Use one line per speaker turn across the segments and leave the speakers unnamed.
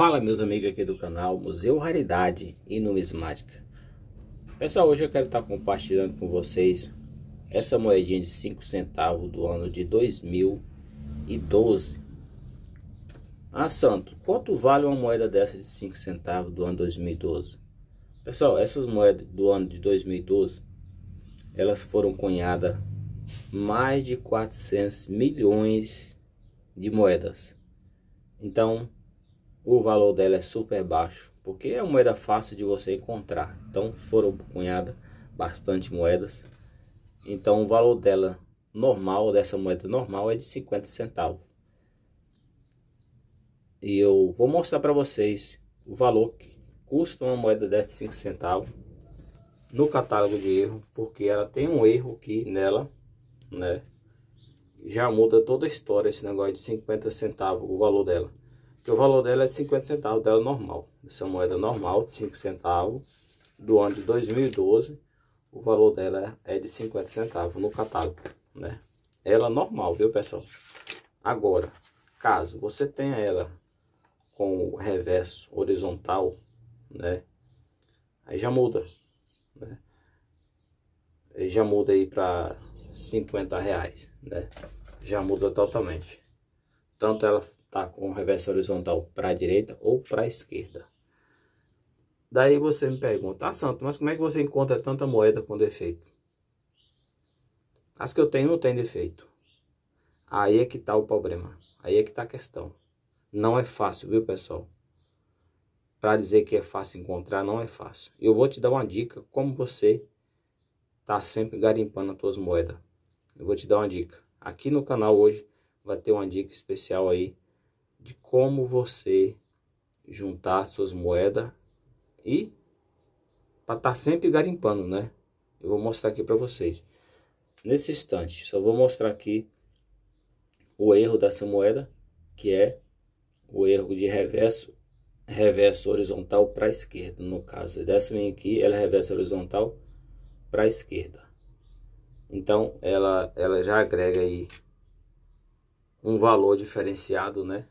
Fala meus amigos aqui do canal Museu Raridade e Numismática Pessoal, hoje eu quero estar compartilhando com vocês Essa moedinha de 5 centavos do ano de 2012 Ah santo, quanto vale uma moeda dessa de 5 centavos do ano 2012? Pessoal, essas moedas do ano de 2012 Elas foram cunhadas mais de 400 milhões de moedas Então o valor dela é super baixo, porque é uma moeda fácil de você encontrar. Então foram cunhadas bastante moedas. Então o valor dela normal, dessa moeda normal, é de 50 centavos. E eu vou mostrar para vocês o valor que custa uma moeda de 5 centavos no catálogo de erro, porque ela tem um erro aqui nela, né? Já muda toda a história esse negócio de 50 centavos, o valor dela que o valor dela é de 50 centavos, dela é normal. Essa moeda normal de 5 centavos, do ano de 2012, o valor dela é de 50 centavos no catálogo, né? Ela normal, viu, pessoal? Agora, caso você tenha ela com o reverso horizontal, né? Aí já muda, né? Aí já muda aí para 50 reais, né? Já muda totalmente. Tanto ela tá com o reverso horizontal para a direita ou para a esquerda. Daí você me pergunta, ah, Santo, mas como é que você encontra tanta moeda com defeito? As que eu tenho não tem defeito. Aí é que está o problema, aí é que está a questão. Não é fácil, viu, pessoal? Para dizer que é fácil encontrar, não é fácil. Eu vou te dar uma dica, como você está sempre garimpando as suas moedas. Eu vou te dar uma dica. Aqui no canal hoje vai ter uma dica especial aí de como você juntar suas moedas e para estar tá sempre garimpando, né? Eu vou mostrar aqui para vocês. Nesse instante, só vou mostrar aqui o erro dessa moeda, que é o erro de reverso, reverso horizontal para a esquerda, no caso. É dessa vem aqui, ela é reverso horizontal para a esquerda. Então, ela, ela já agrega aí um valor diferenciado, né?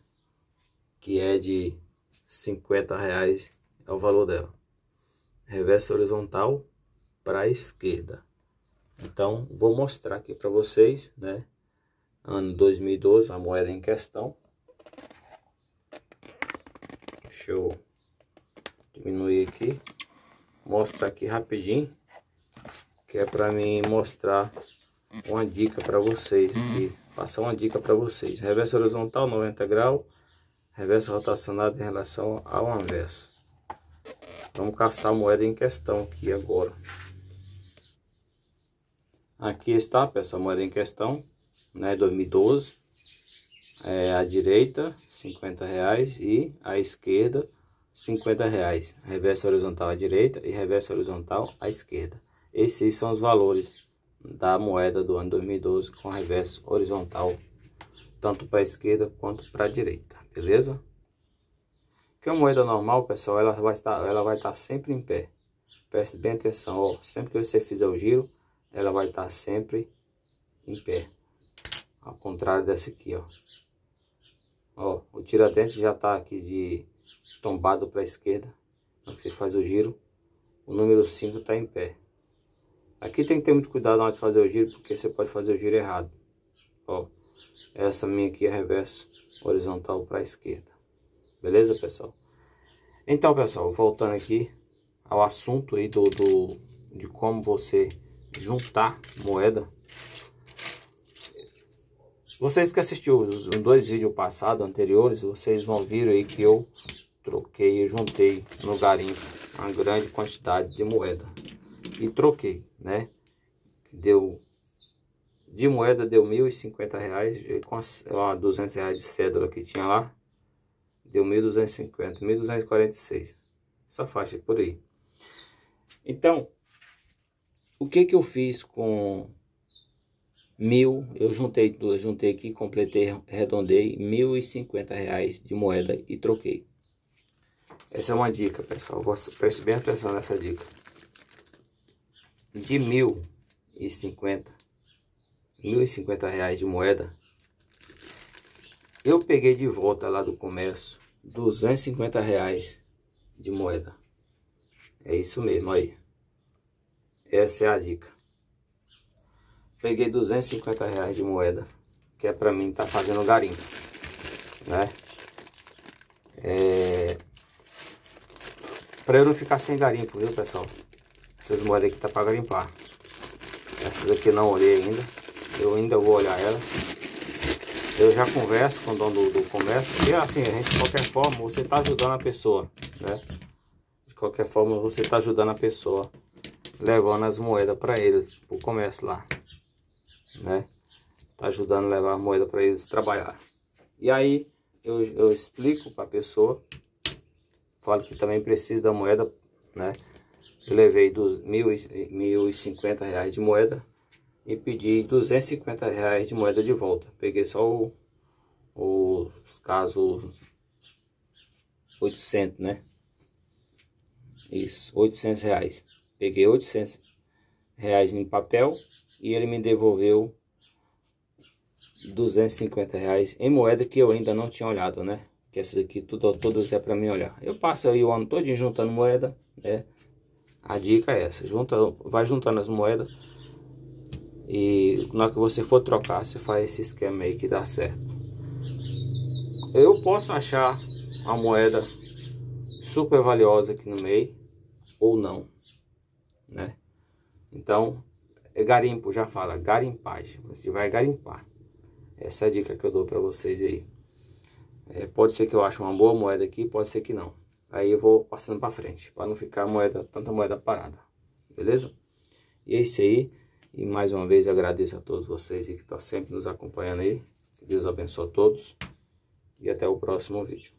que é de 50 reais é o valor dela. Reverso horizontal para a esquerda. Então, vou mostrar aqui para vocês, né? Ano 2012, a moeda em questão. Deixa eu diminuir aqui. Mostrar aqui rapidinho, que é para mim mostrar uma dica para vocês aqui, passar uma dica para vocês. Reverso horizontal 90 graus reverso rotacionado em relação ao anverso. Vamos caçar a moeda em questão aqui agora. Aqui está, pessoal, a moeda em questão, né, 2012. É, à direita, 50 reais e à esquerda, 50 reais. Reverso horizontal à direita e reverso horizontal à esquerda. Esses são os valores da moeda do ano 2012 com reverso horizontal, tanto para a esquerda quanto para a direita beleza? Porque a moeda normal, pessoal, ela vai estar, ela vai estar sempre em pé. Preste bem atenção, ó, sempre que você fizer o giro, ela vai estar sempre em pé. Ao contrário dessa aqui, ó. Ó, o tiradentes já tá aqui de tombado para a esquerda. quando você faz o giro, o número 5 tá em pé. Aqui tem que ter muito cuidado na hora de fazer o giro, porque você pode fazer o giro errado. Ó, essa minha aqui é reverso horizontal para a esquerda. Beleza, pessoal? Então, pessoal, voltando aqui ao assunto aí do, do de como você juntar moeda. Vocês que assistiram os dois vídeos passados, anteriores, vocês vão ver aí que eu troquei, e juntei no garimpo uma grande quantidade de moeda e troquei, né? Deu de moeda deu 1.050 reais com a, ó, 200 reais de cédula que tinha lá, deu 1.250, 1.246. Essa faixa é por aí. Então, o que que eu fiz com mil? Eu juntei tudo, juntei aqui, completei, arredondei 1.050 reais de moeda e troquei. Essa é uma dica, pessoal. Preste bem atenção nessa dica. De 1.050 1.050 reais de moeda. Eu peguei de volta lá do comércio 250 reais de moeda. É isso mesmo aí. Essa é a dica. Peguei 250 reais de moeda. Que é pra mim tá fazendo garimpo. Né? É... Pra eu não ficar sem garimpo, viu pessoal? Essas moedas aqui tá pra garimpar. Essas aqui eu não olhei ainda. Eu ainda vou olhar ela. Eu já converso com o dono do, do comércio, porque assim, a gente, de qualquer forma, você está ajudando a pessoa, né? De qualquer forma, você está ajudando a pessoa, levando as moedas para eles, para o comércio lá, né? Está ajudando a levar a moeda para eles trabalhar. E aí, eu, eu explico para a pessoa, falo que também precisa da moeda, né? Eu levei dos mil e, mil e cinquenta reais de moeda e pedi 250 reais de moeda de volta. Peguei só o, os casos 800, né? Isso, 800 reais. Peguei 800 reais em papel e ele me devolveu 250 reais em moeda que eu ainda não tinha olhado, né? Que essas aqui tudo, todas é para mim olhar. Eu passo aí o ano todo juntando moeda, né? A dica é essa, junta, vai juntando as moedas e na hora que você for trocar, você faz esse esquema aí que dá certo. Eu posso achar a moeda super valiosa aqui no meio ou não, né? Então, é garimpo, já fala, garimpagem. Você vai garimpar. Essa é a dica que eu dou para vocês aí. É, pode ser que eu ache uma boa moeda aqui, pode ser que não. Aí eu vou passando para frente, para não ficar moeda, tanta moeda parada. Beleza? E é isso aí. E mais uma vez agradeço a todos vocês que estão sempre nos acompanhando aí. Que Deus abençoe a todos e até o próximo vídeo.